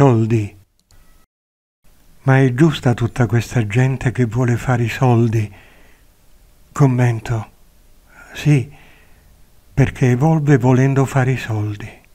soldi. Ma è giusta tutta questa gente che vuole fare i soldi? Commento. Sì, perché evolve volendo fare i soldi.